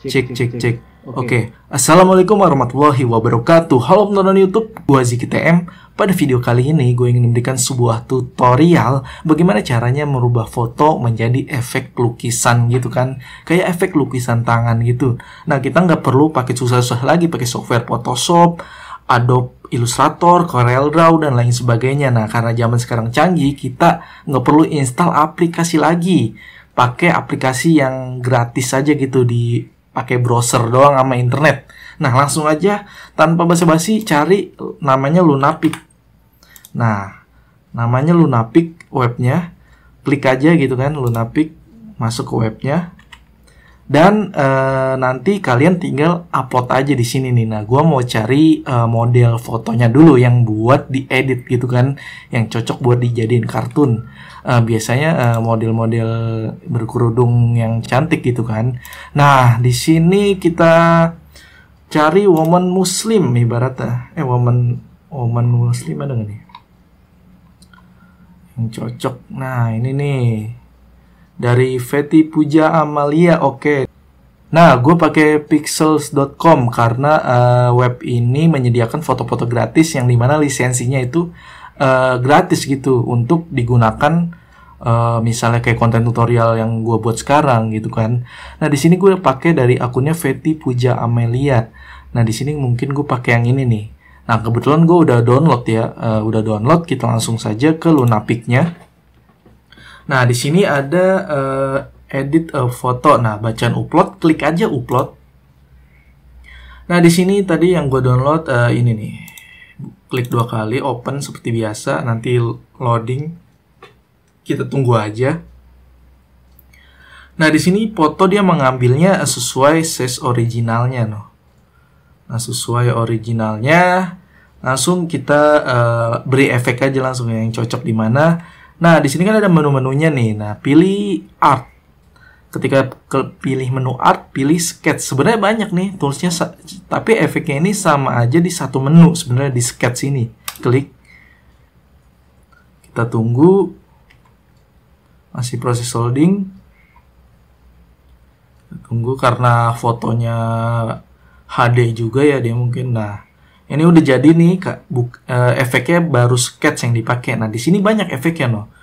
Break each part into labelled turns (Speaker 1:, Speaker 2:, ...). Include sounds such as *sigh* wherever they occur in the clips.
Speaker 1: Cek, cek, cek. Oke. Okay. Assalamualaikum warahmatullahi wabarakatuh. Halo penonton YouTube, gua Ziki TM. Pada video kali ini, gue ingin memberikan sebuah tutorial bagaimana caranya merubah foto menjadi efek lukisan gitu kan. Kayak efek lukisan tangan gitu. Nah, kita nggak perlu pakai susah-susah lagi pakai software Photoshop, Adobe Illustrator, Corel Draw dan lain sebagainya. Nah, karena zaman sekarang canggih, kita nggak perlu install aplikasi lagi. Pakai aplikasi yang gratis saja gitu di pakai browser doang sama internet. Nah, langsung aja tanpa basa-basi cari namanya Lunapik. Nah, namanya Lunapik webnya. Klik aja gitu kan Lunapik masuk ke webnya dan e, nanti kalian tinggal upload aja di sini nih. Nah, gue mau cari e, model fotonya dulu yang buat diedit gitu kan, yang cocok buat dijadiin kartun. E, biasanya model-model berkerudung yang cantik gitu kan. Nah, di sini kita cari woman muslim ibaratnya. Eh, woman woman muslim ada nggak nih? Yang cocok. Nah, ini nih dari Feti Puja Amalia. Oke. Okay. Nah, gue pakai pixels.com karena uh, web ini menyediakan foto-foto gratis yang dimana lisensinya itu uh, gratis gitu untuk digunakan uh, misalnya kayak konten tutorial yang gue buat sekarang gitu kan. Nah, di sini gue pakai dari akunnya Veti Puja Amelia. Nah, di sini mungkin gue pakai yang ini nih. Nah, kebetulan gue udah download ya, uh, udah download. Kita langsung saja ke Lunapiknya. Nah, di sini ada edit a photo. Nah, bacaan upload, klik aja upload. Nah, di sini tadi yang gue download uh, ini nih. Klik dua kali, open seperti biasa, nanti loading. Kita tunggu aja. Nah, di sini foto dia mengambilnya sesuai size originalnya, No. Nah, sesuai originalnya, langsung kita uh, beri efek aja langsung yang cocok di mana. Nah, di sini kan ada menu-menunya nih. Nah, pilih art ketika pilih menu art, pilih sketch. Sebenarnya banyak nih toolsnya, tapi efeknya ini sama aja di satu menu sebenarnya di sketch ini. Klik, kita tunggu, masih proses loading Kita tunggu karena fotonya HD juga ya dia mungkin. Nah, ini udah jadi nih kak. Eh, efeknya baru sketch yang dipakai. Nah di sini banyak efeknya loh. No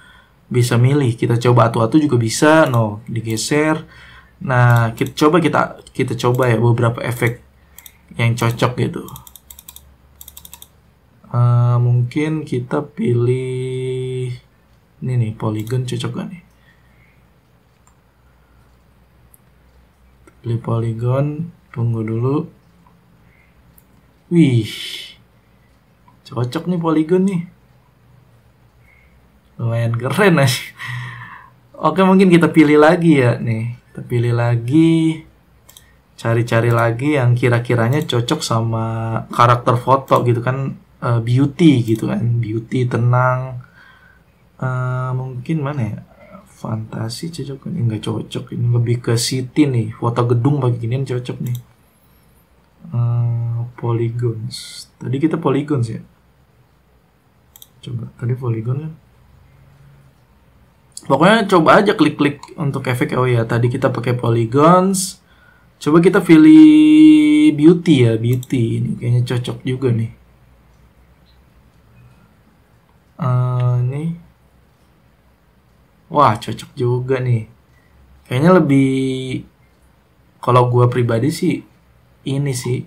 Speaker 1: bisa milih kita coba atu-atu juga bisa no digeser nah kita coba kita kita coba ya beberapa efek yang cocok gitu uh, mungkin kita pilih ini nih polygon cocok gak nih pilih polygon tunggu dulu wih cocok nih polygon nih lumayan keren aja oke mungkin kita pilih lagi ya nih kita pilih lagi cari-cari lagi yang kira-kiranya cocok sama karakter foto gitu kan uh, beauty gitu kan beauty tenang uh, mungkin mana ya fantasi cocok ini nggak cocok ini lebih ke city nih foto gedung beginian cocok nih uh, polygons tadi kita polygons ya coba tadi polygon kan Pokoknya coba aja klik-klik untuk efek. Oh ya, tadi kita pakai polygons. Coba kita pilih beauty ya, beauty ini kayaknya cocok juga nih. Uh, ini. Wah, cocok juga nih. Kayaknya lebih kalau gua pribadi sih ini sih.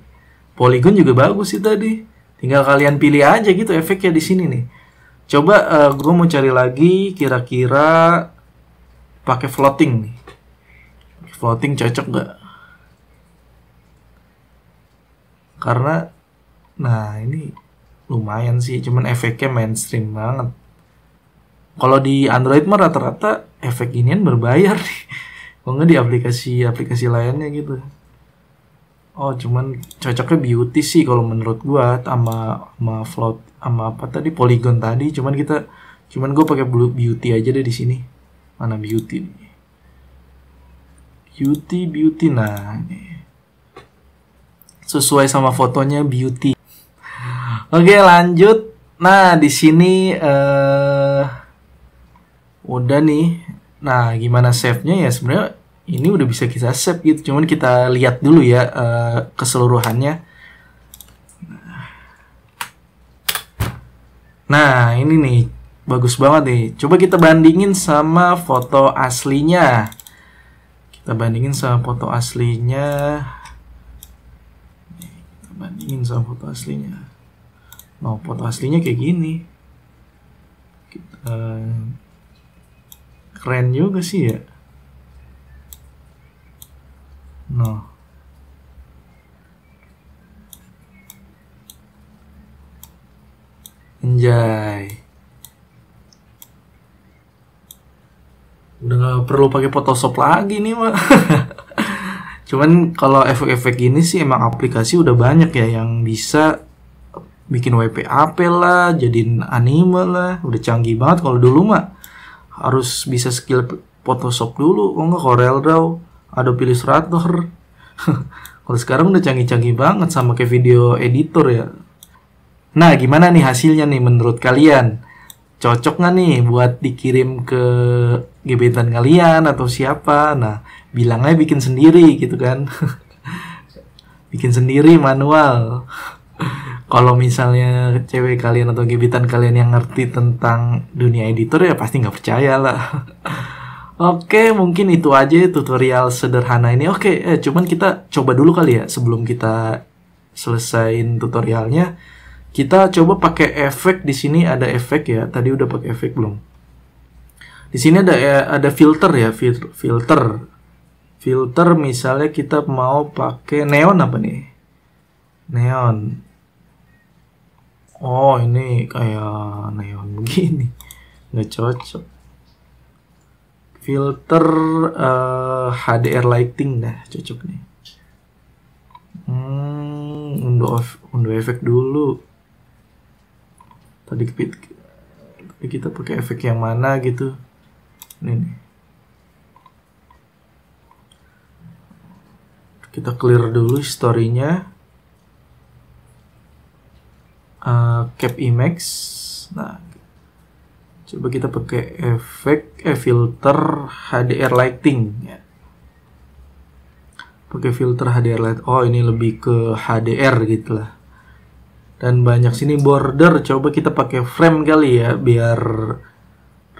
Speaker 1: Polygon juga bagus sih tadi. Tinggal kalian pilih aja gitu efeknya di sini nih Coba uh, eh, gue mau cari lagi kira-kira pakai floating nih. Floating cocok nggak? Karena, nah ini lumayan sih, cuman efeknya mainstream banget. Kalau di Android mah rata-rata efek inian berbayar nih. *laughs* Kok nggak di aplikasi-aplikasi lainnya gitu. Oh, cuman cocoknya beauty sih kalau menurut gua sama sama float sama apa tadi polygon tadi, cuman kita cuman gua pakai blue beauty aja deh di sini. Mana beauty nih? Beauty beauty nah. Ini. Sesuai sama fotonya beauty. Oke, lanjut. Nah, di sini eh uh, udah nih. Nah, gimana save-nya ya sebenarnya ini udah bisa kita save gitu. Cuman kita lihat dulu ya uh, keseluruhannya. Nah, ini nih bagus banget nih. Coba kita bandingin sama foto aslinya. Kita bandingin sama foto aslinya. Kita bandingin sama foto aslinya. Nah, foto aslinya kayak gini. Kita, eh, keren juga sih ya. perlu pakai Photoshop lagi nih mah. *laughs* Cuman kalau efek-efek gini sih emang aplikasi udah banyak ya yang bisa bikin WPAP lah, jadiin anime lah, udah canggih banget kalau dulu mah harus bisa skill Photoshop dulu, kok nggak Corel Draw, Adobe Illustrator. *laughs* kalau sekarang udah canggih-canggih banget sama kayak video editor ya. Nah, gimana nih hasilnya nih menurut kalian? Cocok nggak nih buat dikirim ke gebetan kalian atau siapa nah bilangnya bikin sendiri gitu kan *laughs* bikin sendiri manual kalau misalnya cewek kalian atau gebetan kalian yang ngerti tentang dunia editor ya pasti nggak percaya lah *laughs* Oke, mungkin itu aja tutorial sederhana ini. Oke, eh, cuman kita coba dulu kali ya sebelum kita selesaiin tutorialnya. Kita coba pakai efek di sini ada efek ya. Tadi udah pakai efek belum? Di sini ada ya, ada filter ya, filter. Filter filter misalnya kita mau pakai neon apa nih? Neon. Oh, ini kayak neon *laughs* begini. Nggak cocok. Filter uh, eh, HDR lighting dah cocok nih. Hmm, unduh unduh efek dulu. Tadi kita pakai efek yang mana gitu ini kita clear dulu historinya uh, cap imax. nah coba kita pakai efek eh, filter HDR lighting ya pakai filter HDR light oh ini lebih ke HDR gitulah. dan banyak sini border coba kita pakai frame kali ya biar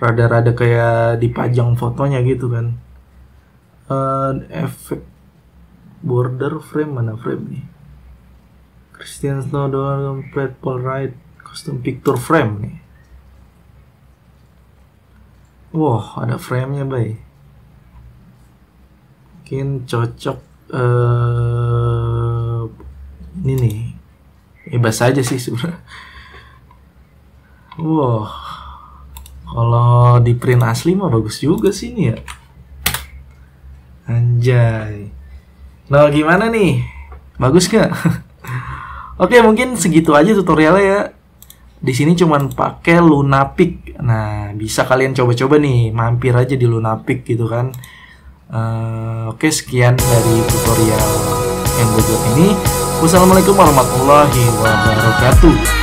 Speaker 1: rada-rada kayak dipajang fotonya gitu kan uh, eh, efek border frame mana frame nih Christian Snowdon Paul right custom picture frame nih Wah, wow, ada nya bay. Mungkin cocok uh, ini nih. Bebas aja sih sebenarnya. Wah. Wow. Kalau di print asli mah bagus juga sih ini ya. Anjay. Nah, gimana nih? Bagus gak? *laughs* Oke, mungkin segitu aja tutorialnya ya. Di sini cuman pakai Lunapik. Nah, bisa kalian coba-coba nih, mampir aja di Lunapik gitu kan. Uh, oke, sekian dari tutorial yang gue buat ini. Wassalamualaikum warahmatullahi wabarakatuh.